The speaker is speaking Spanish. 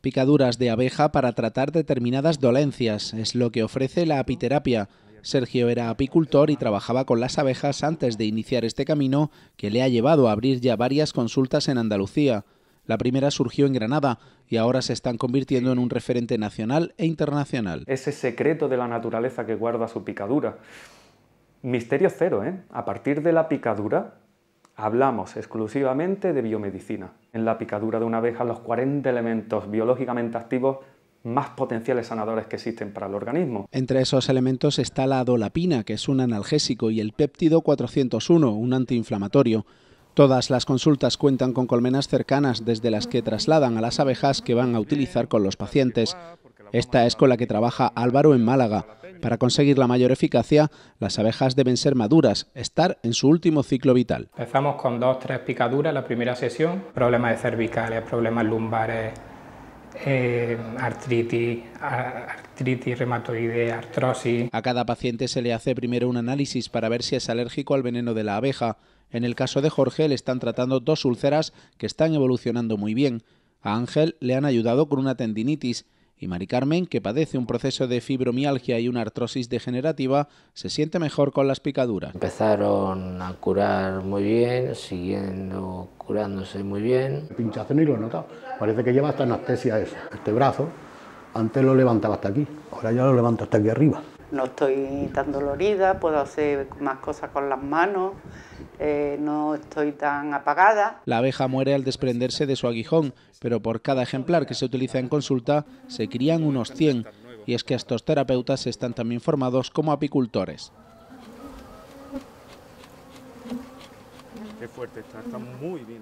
Picaduras de abeja para tratar determinadas dolencias es lo que ofrece la apiterapia. Sergio era apicultor y trabajaba con las abejas antes de iniciar este camino que le ha llevado a abrir ya varias consultas en Andalucía. La primera surgió en Granada y ahora se están convirtiendo en un referente nacional e internacional. Ese secreto de la naturaleza que guarda su picadura. Misterio cero, ¿eh? A partir de la picadura hablamos exclusivamente de biomedicina. En la picadura de una abeja los 40 elementos biológicamente activos más potenciales sanadores que existen para el organismo. Entre esos elementos está la dolapina, que es un analgésico, y el péptido 401, un antiinflamatorio. Todas las consultas cuentan con colmenas cercanas desde las que trasladan a las abejas que van a utilizar con los pacientes. Esta es con la que trabaja Álvaro en Málaga. Para conseguir la mayor eficacia, las abejas deben ser maduras, estar en su último ciclo vital. Empezamos con dos, tres picaduras la primera sesión, problemas de cervicales, problemas lumbares, eh, artritis, artritis reumatoide, artrosis. A cada paciente se le hace primero un análisis para ver si es alérgico al veneno de la abeja. En el caso de Jorge le están tratando dos úlceras que están evolucionando muy bien. A Ángel le han ayudado con una tendinitis y Mari Carmen, que padece un proceso de fibromialgia y una artrosis degenerativa, se siente mejor con las picaduras. Empezaron a curar muy bien, siguiendo curándose muy bien. Pinchazo ni lo he notado, parece que lleva hasta anestesia eso. Este brazo, antes lo levantaba hasta aquí, ahora ya lo levanto hasta aquí arriba. No estoy tan dolorida, puedo hacer más cosas con las manos, eh, no estoy tan apagada. La abeja muere al desprenderse de su aguijón, pero por cada ejemplar que se utiliza en consulta se crían unos 100, y es que estos terapeutas están también formados como apicultores. Qué fuerte muy bien